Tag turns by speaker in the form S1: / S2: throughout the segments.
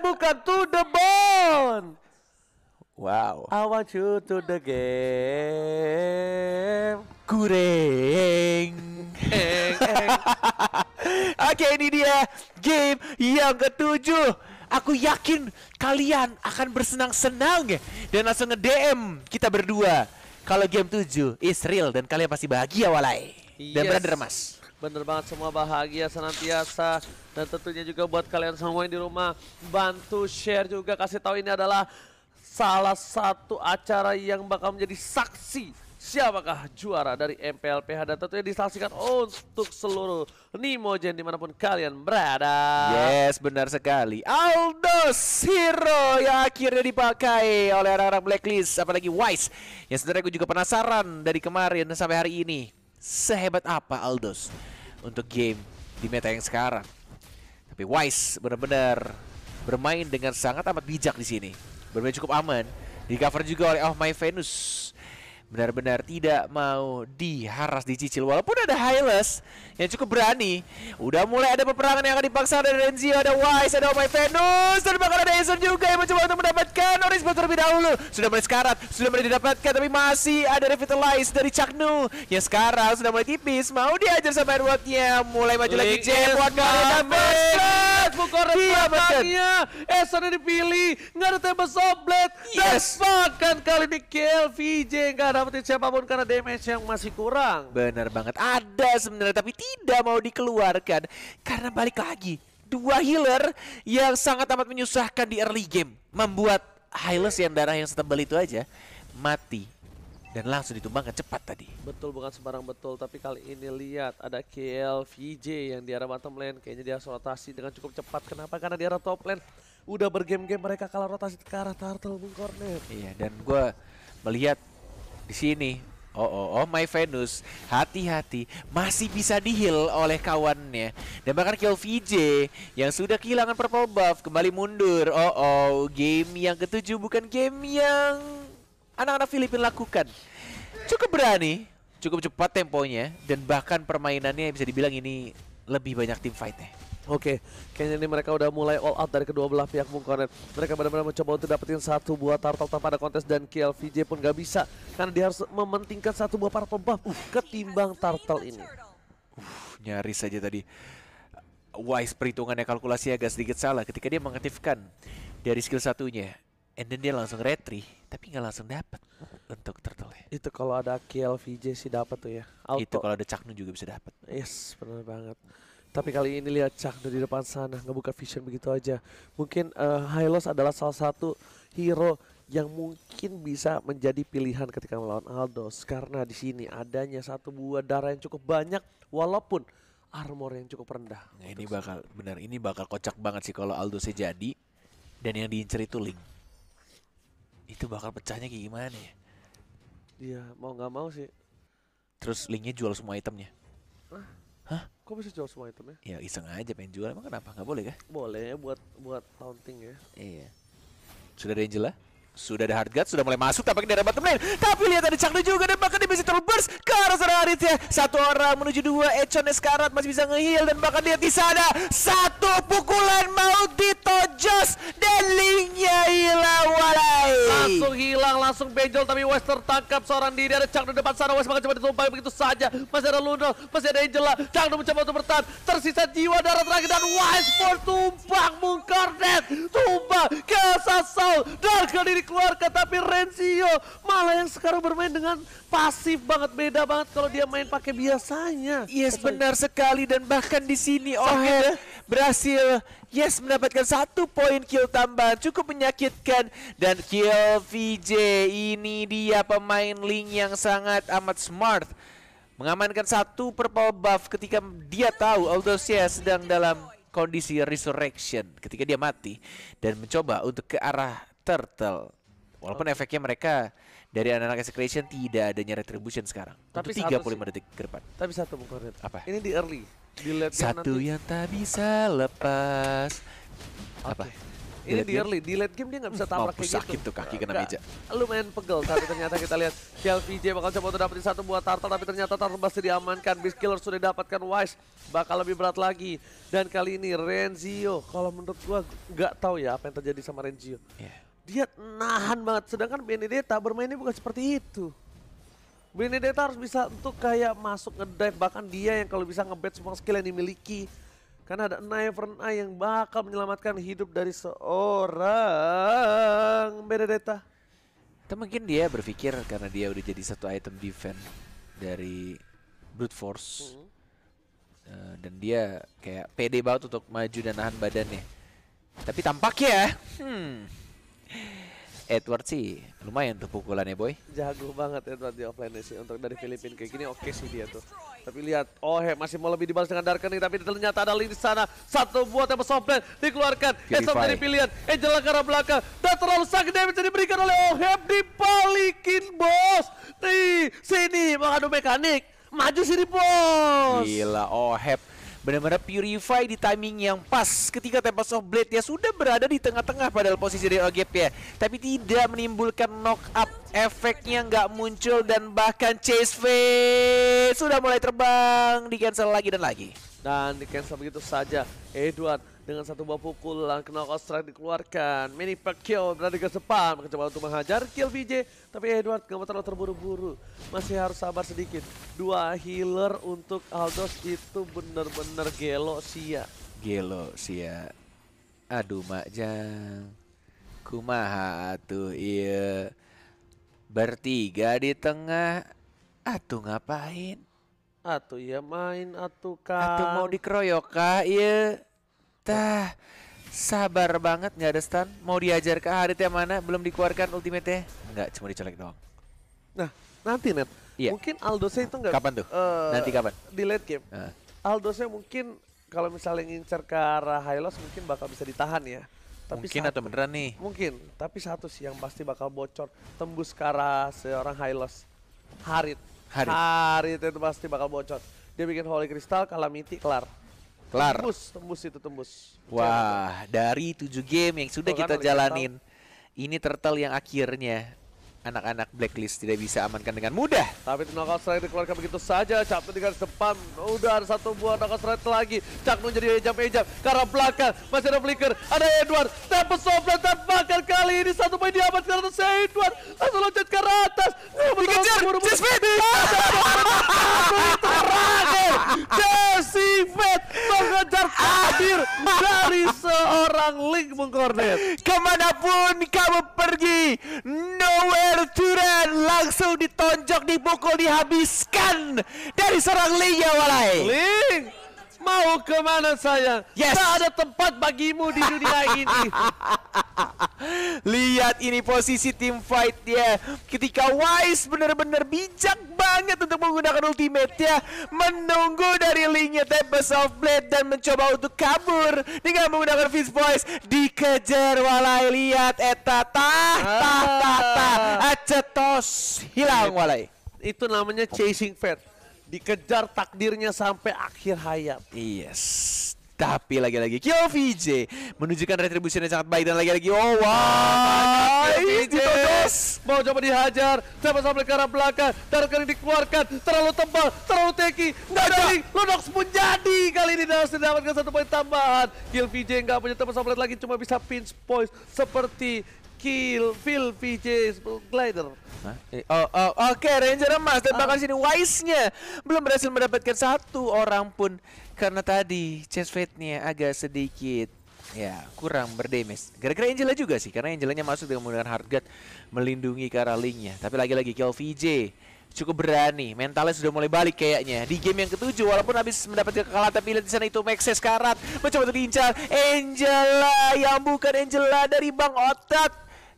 S1: bukan to the bone. Wow. I want you to the
S2: game. Kureng. Oke ini dia game yang ketujuh. Aku yakin kalian akan bersenang-senang ya, dan langsung nge-DM kita berdua. Kalau game 7 is real dan kalian pasti bahagia walai.
S1: Yes. Dan benar mas. Bener banget semua bahagia senantiasa dan tentunya juga buat kalian semua yang di rumah bantu share juga kasih tahu ini adalah salah satu acara yang bakal menjadi saksi siapakah juara dari MPLPH dan tentunya disaksikan untuk seluruh Nimojen dimanapun kalian
S2: berada. Yes, benar sekali. Aldos Hero yang akhirnya dipakai oleh orang-orang Blacklist, apalagi Wise. Yang sebenarnya aku juga penasaran dari kemarin sampai hari ini sehebat apa Aldos? untuk game di meta yang sekarang. Tapi Wise benar-benar bermain dengan sangat amat bijak di sini. Bermain cukup aman. Di cover juga oleh Oh My Venus benar-benar tidak mau diharas dicicil walaupun ada Hylas yang cukup berani udah mulai ada peperangan yang akan dipaksa ada Renzi ada Wise ada Omai Venus dan bahkan ada Eason juga yang mencoba untuk mendapatkan Orisbo terlebih dahulu sudah mulai sekarat sudah mulai didapatkan tapi masih ada Revitalize dari Caknu yang sekarang sudah mulai tipis mau diajar sama Edwardnya mulai maju lagi Jeff gak ada Bukoret iya, belakangnya.
S1: Eh, yang dipilih. Nggak ada tembak soblet. Yes. Dan kan kali ini
S2: KLVJ Nggak dapetin siapapun karena damage yang masih kurang. Bener banget. Ada sebenarnya tapi tidak mau dikeluarkan. Karena balik lagi. Dua healer yang sangat amat menyusahkan di early game. Membuat Hylas yang darah yang setebal itu aja mati dan langsung ditumbangkan cepat tadi.
S1: Betul bukan sembarang betul, tapi kali ini lihat ada KL VJ yang di arah bottom lane. Kayaknya dia rotasi dengan cukup cepat. Kenapa? Karena di arah top lane udah bergame-game mereka kalah rotasi ke arah Turtle bung Corner.
S2: Iya, dan gue melihat di sini Oh, oh, oh my Venus, hati-hati, masih bisa dihil oleh kawannya. Dan bahkan kill VJ yang sudah kehilangan purple buff kembali mundur. Oh, oh, game yang ketujuh bukan game yang anak-anak Filipina lakukan. Cukup berani, cukup cepat temponya, dan bahkan permainannya bisa dibilang ini lebih banyak tim fight-nya.
S1: Oke, okay. kayaknya ini mereka udah mulai all out dari kedua belah pihak Bung Mereka benar-benar mencoba untuk dapetin satu buah turtle tanpa ada kontes dan KLVJ pun gak bisa. Karena dia harus mementingkan satu buah purple buff uh, ketimbang turtle ini.
S2: Uh, nyaris saja tadi. Wise perhitungannya kalkulasi agak sedikit salah ketika dia mengaktifkan dari skill satunya and then dia langsung retri tapi nggak langsung dapat untuk turtle
S1: itu kalau ada kiel VJ sih dapat tuh ya
S2: Auto. itu kalau ada Caknu juga bisa dapat
S1: yes benar banget tapi kali ini lihat Caknu di depan sana nggak buka vision begitu aja mungkin uh, eh, Hylos adalah salah satu hero yang mungkin bisa menjadi pilihan ketika melawan Aldos karena di sini adanya satu buah darah yang cukup banyak walaupun armor yang cukup rendah.
S2: Nah, ini bakal benar ini bakal kocak banget sih kalau Aldos jadi dan yang diincer itu Link itu bakal pecahnya kayak gimana ya
S1: iya mau nggak mau sih
S2: terus linknya jual semua itemnya Hah?
S1: Hah? Kok bisa jual semua itemnya?
S2: Ya iseng aja pengen jual, emang kenapa? Gak boleh kah?
S1: Boleh, ya buat buat
S2: taunting ya Iya Sudah ada Angela? Sudah ada hard guard, sudah mulai masuk tampaknya dari bottom lane. Tapi lihat ada Changdu juga dan bahkan dia bisa burst ke arah sana Aditya. Satu orang menuju dua, Echon sekarat masih bisa ngehil dan bahkan dia di sana satu pukulan mau ditojos dan linknya hilang walai. Langsung hilang, langsung benjol tapi West
S1: tertangkap seorang diri ada Changdu depan sana West bahkan coba ditumpang begitu saja. Masih ada Luno, masih ada Angela. Changdu mencoba untuk bertahan, tersisa jiwa darah terakhir dan West for tumpang mungkar tumpang ke Sasol dan ke diri dikeluarkan tapi Renzio malah yang
S2: sekarang bermain dengan pasif banget beda banget kalau dia main pakai biasanya. Yes benar sekali dan bahkan di sini Oher ya? berhasil yes mendapatkan satu poin kill tambahan cukup menyakitkan dan kill VJ ini dia pemain link yang sangat amat smart mengamankan satu purple buff ketika dia tahu Aldosia sedang dalam kondisi resurrection ketika dia mati dan mencoba untuk ke arah turtle Walaupun okay. efeknya mereka dari anak-anak Creation tidak adanya retribution sekarang. Tapi untuk 35 detik ke depan.
S1: Tapi satu Bung Kornet. Apa? Ini di early. di game satu nanti. yang
S2: tak bisa lepas. Okay. Apa? Ini di, di early, di
S1: late game dia nggak bisa tabrak kayak gitu. Mampu sakit
S2: tuh kaki kena gak. meja.
S1: Lumayan pegel, tapi ternyata kita lihat VJ bakal coba untuk dapetin satu buat Tartar, tapi ternyata Tartar masih diamankan. Beast Killer sudah dapatkan Wise, bakal lebih berat lagi. Dan kali ini Renzio, kalau menurut gua nggak tahu ya apa yang terjadi sama Renzio. Yeah dia nahan banget. Sedangkan Benedetta ini bukan seperti itu. Benedetta harus bisa untuk kayak masuk ngedive. Bahkan dia yang kalau bisa ngebet semua skill yang dimiliki. Karena ada Never Eye yang bakal menyelamatkan hidup dari seorang Benedetta.
S2: Itu mungkin dia berpikir karena dia udah jadi satu item defense dari brute force. Mm -hmm. uh, dan dia kayak pede banget untuk maju dan nahan badannya. Tapi tampaknya, hmm, Edward sih lumayan tuh pukulannya boy
S1: Jago banget Edward di offline sih Untuk dari Filipina kayak gini oke okay sih dia tuh Tapi lihat oh he masih mau lebih dibalas dengan Darkening Tapi ternyata ada lini di sana Satu buat yang softland dikeluarkan Esop dari pilihan Angel ke arah belakang Dan terlalu sakit damage diberikan oleh Oheb Dibalikin bos Nih sini mengadu mekanik Maju sini bos Gila
S2: Oheb benar-benar purify di timing yang pas ketika tempat soft Blade ya sudah berada di tengah-tengah padahal posisi dari ogp ya tapi tidak menimbulkan knock up efeknya nggak muncul dan bahkan chase v sudah mulai terbang di cancel lagi dan lagi
S1: dan di cancel begitu saja Edward dengan satu buah pukulan, kena strike dikeluarkan. Mini Pacquiao berada ke depan, mencoba untuk menghajar kill BJ. Tapi Edward gak terlalu terburu-buru, masih harus sabar sedikit. Dua healer untuk Aldos itu bener-bener gelo sia.
S2: Gelo sia. Aduh Mak Kumaha atuh iya. Bertiga di tengah. Atuh ngapain?
S1: Atuh ya main atuh kan. Atuh mau
S2: dikeroyok kah iya. Tah, sabar banget nggak ada stun. Mau diajar ke Harit yang mana? Belum dikeluarkan ultimate-nya? Nggak, cuma dicolek doang. Nah, nanti net. Iya. Mungkin saya itu nggak. Kapan tuh? Uh, nanti kapan? Di late game. Uh.
S1: saya mungkin kalau misalnya ngincer ke arah high loss mungkin bakal bisa ditahan ya. Tapi mungkin satu, atau beneran nih? Mungkin, tapi satu sih yang pasti bakal bocor tembus ke arah seorang high loss. Harit. Harit. Harit itu pasti bakal bocor. Dia bikin Holy Crystal, Calamity, kelar. Kelar. Tembus, tembus itu tembus.
S2: Wah, dari tujuh game yang sudah Tuh, kita kan, jalanin, ini turtle yang akhirnya anak-anak blacklist tidak bisa amankan dengan mudah.
S1: Tapi knockout strike dikeluarkan begitu saja. Captain dengan garis depan. Udah ada satu buah knockout strike lagi. Cak menjadi jadi ejam-ejam. Karena belakang masih ada flicker. Ada Edward. tapi Soplet bakal kali ini. Satu poin diamankan oleh Edward. Langsung loncat ke atas. Dikejar. Dikejar.
S2: Kemanapun kamu pergi, nowhere to run. Langsung ditonjok, dipukul, dihabiskan dari seorang Lee walai. Mau kemana sayang? Yes. Tak ada tempat bagimu di dunia ini. Lihat ini posisi tim fight dia. Ketika Wise benar-benar bijak banget untuk menggunakan ultimate ya. Menunggu dari linknya Tempest of Blade dan mencoba untuk kabur dengan menggunakan Fist Voice. Dikejar Walai. Lihat Eta tah tah tah tah. Acetos
S1: hilang Walai. Itu namanya chasing fat dikejar takdirnya sampai akhir hayat.
S2: Yes. Tapi lagi-lagi Kyo VJ menunjukkan retribusi yang sangat baik dan lagi-lagi oh nah, wow. mau coba dihajar, coba
S1: sampai ke arah belakang, dan kali dikeluarkan terlalu tebal, terlalu teki. Nggak jadi, Lunox pun jadi kali ini Dos mendapatkan satu poin tambahan. Kill VJ nggak punya tempat sampai lagi, cuma bisa pinch points seperti kill Phil VJ Glider.
S2: Eh, oh, oh, Oke, okay, Ranger emas dan ah. bahkan sini Wise-nya belum berhasil mendapatkan satu orang pun karena tadi chance fate nya agak sedikit ya kurang berdamage. Gara-gara Angela juga sih, karena Angelanya masuk dengan menggunakan hard guard melindungi linknya Tapi lagi-lagi kill VJ cukup berani. Mentalnya sudah mulai balik kayaknya. Di game yang ketujuh walaupun habis mendapatkan kekalahan tapi lihat di sana itu Maxes Karat mencoba untuk diincar Angela yang bukan Angela dari Bang Otot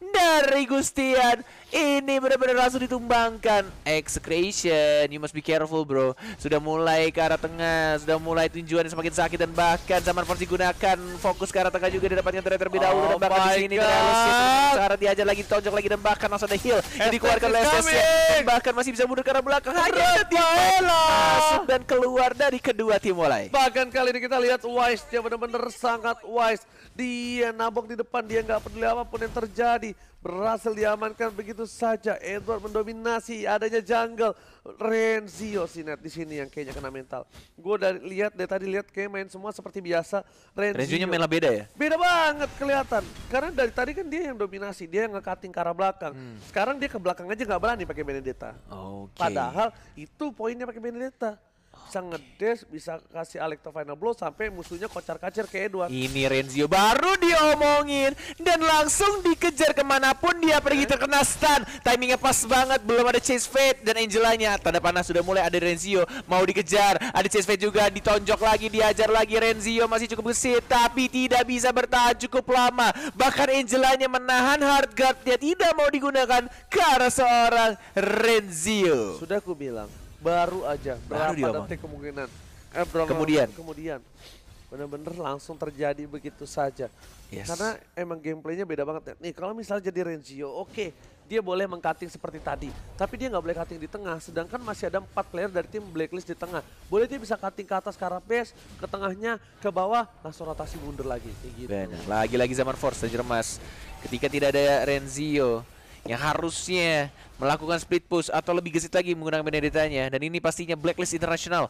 S2: dari Gustian. Ini benar-benar langsung ditumbangkan. Execration, you must be careful bro. Sudah mulai ke arah tengah, sudah mulai tujuannya semakin sakit dan bahkan zaman force digunakan. Fokus ke arah tengah juga didapatkan terlebih dahulu oh dan bahkan di sini Sarah diajar lagi, tonjok lagi dan bahkan langsung ada heal yang dikeluarkan oleh Bahkan masih bisa mundur ke arah belakang. Hanya masuk dan keluar dari kedua tim mulai.
S1: Bahkan kali ini kita lihat Wise dia benar-benar sangat wise. Dia nabok di depan, dia nggak peduli apapun yang terjadi berhasil diamankan begitu saja. Edward mendominasi adanya jungle. Renzio Sinet di sini yang kayaknya kena mental. Gue dari lihat dari tadi lihat kayak main semua seperti biasa. Renzio. Renzionya malah beda ya? Beda banget kelihatan. Karena dari tadi kan dia yang dominasi, dia yang ngekating ke arah belakang. Hmm. Sekarang dia ke belakang aja nggak berani pakai Benedetta.
S2: Okay. Padahal
S1: itu poinnya pakai Benedetta bisa ngedes, bisa kasih Alecto Final Blow sampai musuhnya kocar-kacir kayak Edward.
S2: Ini Renzio baru diomongin dan langsung dikejar kemanapun dia pergi eh? terkena stun. Timingnya pas banget, belum ada Chase Fate dan Angelanya. Tanda panas sudah mulai ada Renzio mau dikejar. Ada Chase Fate juga ditonjok lagi, diajar lagi. Renzio masih cukup gesit tapi tidak bisa bertahan cukup lama. Bahkan Angelanya menahan hard guard dia tidak mau digunakan karena seorang
S1: Renzio. Sudah aku bilang,
S2: baru aja
S1: berapa baru detik kemungkinan eh, berapa kemudian kemudian bener-bener langsung terjadi begitu saja yes. karena emang gameplaynya beda banget ya. nih kalau misalnya jadi Renzio oke okay, dia boleh mengkating seperti tadi tapi dia nggak boleh cutting di tengah sedangkan masih ada empat player dari tim blacklist di tengah boleh dia bisa cutting ke atas ke ke tengahnya ke bawah langsung rotasi mundur lagi gitu
S2: lagi-lagi zaman force Mas ketika tidak ada Renzio yang harusnya melakukan split push atau lebih gesit lagi menggunakan benedetanya dan ini pastinya blacklist internasional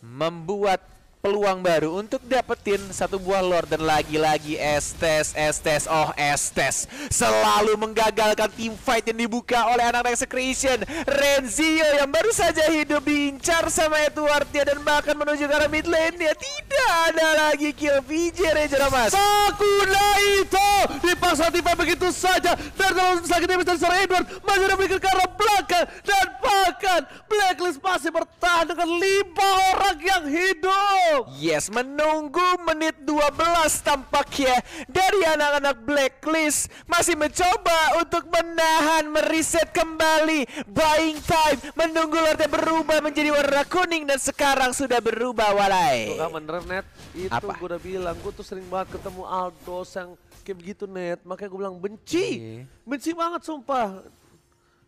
S2: membuat peluang baru untuk dapetin satu buah lord dan lagi-lagi Estes, Estes, oh Estes selalu menggagalkan team fight yang dibuka oleh anak-anak Secretion Renzio yang baru saja hidup diincar sama edward dia dan bahkan menuju ke arah mid lane dia tidak ada lagi kill VJ Ranger Mas Sakuna itu
S1: dipaksa tiba begitu saja terlalu sakit dia dari seorang Edward masih ada ke arah belakang
S2: dan bahkan Blacklist masih bertahan dengan lima orang yang hidup Yes, menunggu menit 12 tampaknya dari anak-anak Blacklist masih mencoba untuk menahan meriset kembali buying time menunggu lordnya berubah menjadi warna kuning dan sekarang sudah berubah walai. Tuh kan
S1: bener net, itu Apa? gue udah bilang gue tuh sering banget ketemu Aldos yang kayak begitu net, makanya gue bilang benci, iya. benci banget sumpah.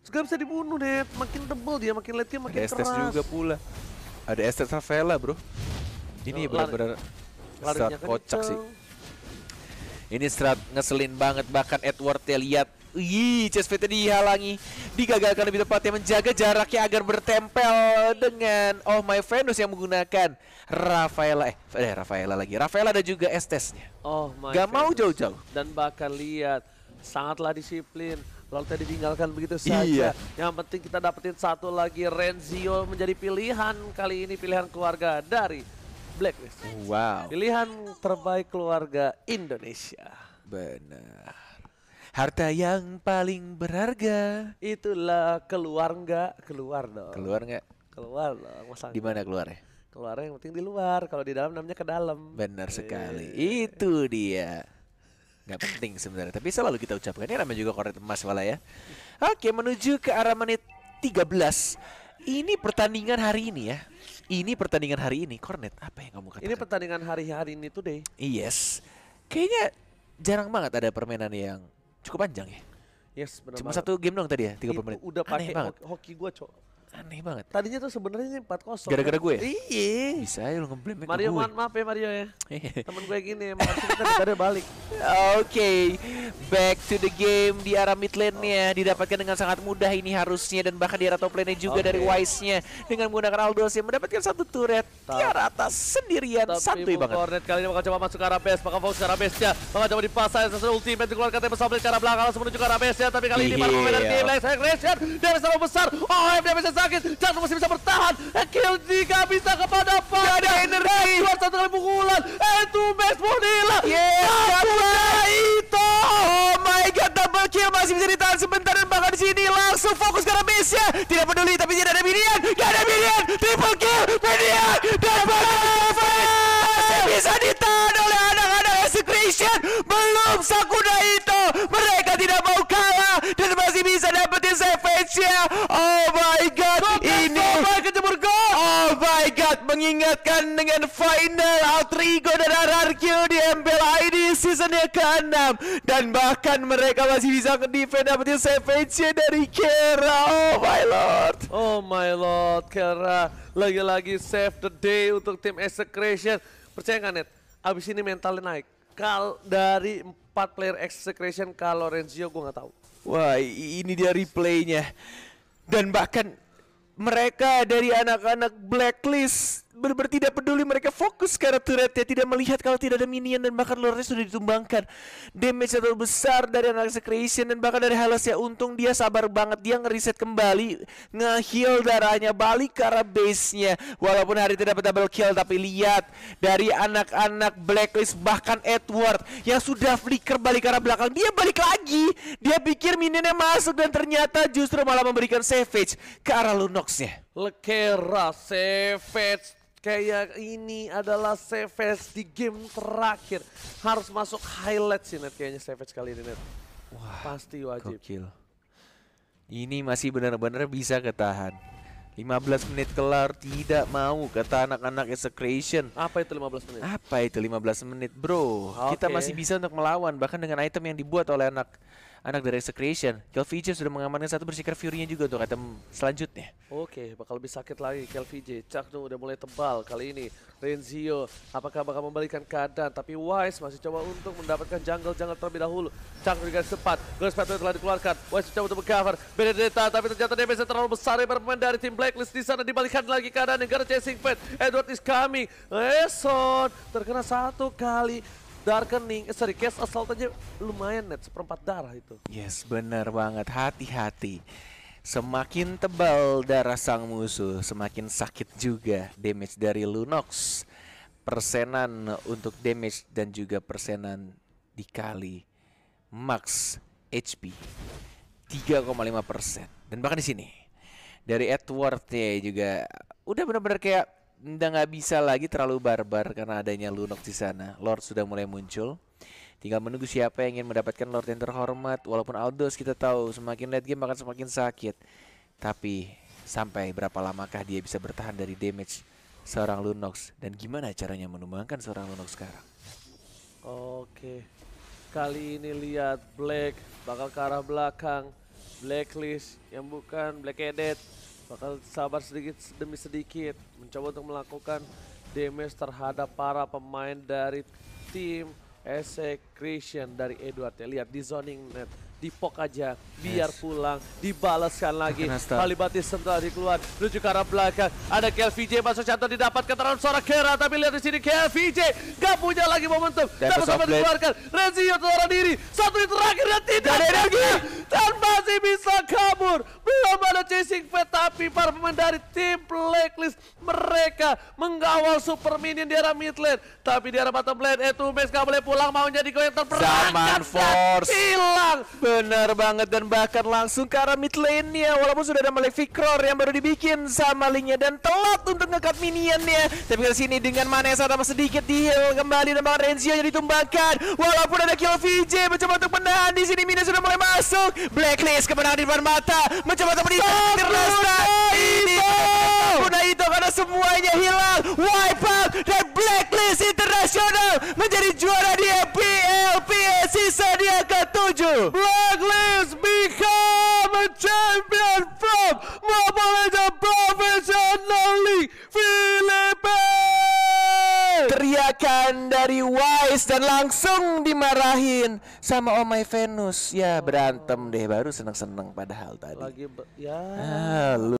S1: Sekarang bisa dibunuh net, makin tebel dia, makin letih makin Ada keras. juga
S2: pula. Ada Estes Favela bro. Ini benar-benar strat kocak sih. Ini strat ngeselin banget bahkan Edward ya lihat Ih, CSVT dihalangi Digagalkan lebih tepatnya Menjaga jaraknya agar bertempel Dengan Oh My Venus yang menggunakan Rafaela Eh, eh Rafaela lagi Rafaela ada juga Estesnya Oh My Gak Venus. mau jauh-jauh Dan bahkan
S1: lihat Sangatlah disiplin Lalu tadi ditinggalkan begitu saja iya. Yang penting kita dapetin satu lagi Renzio menjadi pilihan Kali ini pilihan keluarga dari Blacklist. Wow. Pilihan terbaik keluarga Indonesia.
S2: Benar. Harta yang paling berharga
S1: itulah keluarga keluar dong. Keluar nggak? Keluar dong. di mana keluarnya? Keluar yang penting di luar.
S2: Kalau di dalam namanya ke dalam. Benar sekali. Eee. Eh. Itu dia. Gak penting sebenarnya, tapi selalu kita ucapkan. Ini namanya juga korek emas wala ya. Oke, menuju ke arah menit 13. Ini pertandingan hari ini ya ini pertandingan hari ini, Cornet, apa yang kamu katakan? Ini
S1: pertandingan hari-hari ini tuh deh.
S2: Yes. Kayaknya jarang banget ada permainan yang cukup panjang ya. Yes, benar Cuma satu game dong tadi ya, 30 Itu menit. Udah pakai
S1: hoki gua, Cok. Aneh banget. Tadinya tuh sebenarnya ini 4 kosong. Gara-gara gue ya? Iya.
S2: Bisa ya lo ngeblame Mario, mohon
S1: maaf ya Mario ya. Iya. Temen gue gini, maksudnya
S2: kita dari balik. Oke. Okay. Back to the game di arah mid lane-nya. Oh. Didapatkan dengan sangat mudah ini harusnya. Dan bahkan di arah top lane-nya juga okay. dari Wise-nya. Dengan menggunakan Aldous yang mendapatkan satu turret. Di arah atas sendirian. Tapi santuy banget.
S1: Kornet kali ini bakal coba masuk ke arah base. Bakal fokus ke arah base-nya. Bakal coba dipasang. sesuatu ultimate dikeluarkan tempat sampai ke arah belakang. Langsung menuju ke arah base-nya. Tapi kali ini para pemain dari tim. Lex Dia Damage besar. Oh, dia besar sakit. Chandra masih bisa bertahan. Eh, kill jika bisa kepada Pak. Ada energi.
S2: Edward eh, satu kali pukulan. Eh, itu best Bonilla. Yes, ah, itu. Oh my god, double kill masih bisa ditahan sebentar. Dan bahkan di sini langsung fokus ke Messi. Ya. Tidak peduli tapi tidak ada minion. my God mengingatkan dengan final ego dan RRQ di MPL ID season yang ke-6 dan bahkan mereka masih bisa defend dapetin savage dari Kera oh my lord
S1: oh my lord Kera lagi-lagi save the day untuk tim Execration percaya nggak Net abis ini mentalnya naik kal dari empat player Execration kalau Renzio gue nggak tahu
S2: wah ini dia replaynya dan bahkan mereka dari anak-anak blacklist benar-benar tidak peduli mereka fokus karena turret turretnya tidak melihat kalau tidak ada minion dan bahkan luarnya sudah ditumbangkan damage terlalu besar dari analisa creation dan bahkan dari halos ya untung dia sabar banget dia ngeriset kembali ngeheal darahnya balik ke arah base nya walaupun hari tidak dapat double kill tapi lihat dari anak-anak blacklist bahkan Edward yang sudah flicker balik ke arah belakang dia balik lagi dia pikir minionnya masuk dan ternyata justru malah memberikan savage ke arah Lunox nya
S1: Lekera Savage Kayak ini adalah Savage di game terakhir. Harus masuk highlight sih Net kayaknya Savage kali ini Net. Wah, Pasti
S2: wajib. Kokil. Ini masih benar-benar bisa ketahan. 15 menit kelar tidak mau kata anak-anak Execration. Apa itu 15 menit? Apa itu 15 menit, Bro? Okay. Kita masih bisa untuk melawan bahkan dengan item yang dibuat oleh anak anak dari Execration. KLVJ sudah mengamankan satu bersikat Fury-nya juga untuk item selanjutnya.
S1: Oke, bakal lebih sakit lagi cak tuh udah mulai tebal kali ini. Renzio, apakah bakal membalikan keadaan? Tapi Wise masih coba untuk mendapatkan jungle-jungle terlebih dahulu. Cak dengan cepat. Ghost Patrol telah dikeluarkan. Wise mencoba untuk mengcover. Benedetta, tapi ternyata damage terlalu besar. Bermain dari tim Blacklist di sana. Dibalikan lagi keadaan negara Chasing fate. Edward is coming. Eson terkena satu kali Darkening, eh, sorry, case assault aja lumayan net, seperempat darah itu.
S2: Yes, bener banget. Hati-hati. Semakin tebal darah sang musuh, semakin sakit juga damage dari Lunox. Persenan untuk damage dan juga persenan dikali max HP 3,5 persen dan bahkan di sini dari Edwardnya juga udah benar-benar kayak udah nggak bisa lagi terlalu barbar karena adanya Lunok di sana. Lord sudah mulai muncul. Tinggal menunggu siapa yang ingin mendapatkan Lord yang terhormat. Walaupun Aldous kita tahu semakin late game akan semakin sakit. Tapi sampai berapa lamakah dia bisa bertahan dari damage seorang Lunox dan gimana caranya menumbangkan seorang Lunox sekarang?
S1: Oke. Kali ini lihat Black bakal ke arah belakang. Blacklist yang bukan Black Edit bakal sabar sedikit demi sedikit mencoba untuk melakukan damage terhadap para pemain dari tim Execration dari Edward ya lihat di zoning net dipok aja biar yes. pulang dibalaskan lagi Halibati sentuh dikeluar menuju ke arah belakang ada KLVJ masuk jatuh didapatkan terhadap suara Kera tapi lihat di sini KLVJ gak punya lagi momentum dapat sampai dikeluarkan Renzio seorang diri satu itu terakhir dan tidak ada lagi dan masih bisa kabur. Belum ada chasing fat tapi para pemain dari tim Blacklist mereka mengawal Super Minion di arah mid lane. Tapi di arah bottom lane itu mes gak boleh pulang mau jadi goyang terperangkap Force
S2: hilang. Bener banget dan bahkan langsung ke arah mid lane-nya walaupun sudah ada Malik Vikror yang baru dibikin sama linknya dan telat untuk ngekat minionnya. Tapi ke sini dengan Manesa sama sedikit di kembali dan bahkan Renzio jadi tumbangkan. Walaupun ada kill VJ mencoba untuk menahan di sini minion sudah mulai masuk Blacklist kemenangan di depan mata Mencoba untuk menintir oh, Terasa Ini Kuna itu karena semuanya hilang Wipeout dan Blacklist Internasional Menjadi juara di PLPS Season yang ke-7 Blacklist kan dari Wise dan langsung dimarahin sama Omai Venus. Ya berantem deh baru seneng-seneng padahal tadi. Lagi ya. Ah,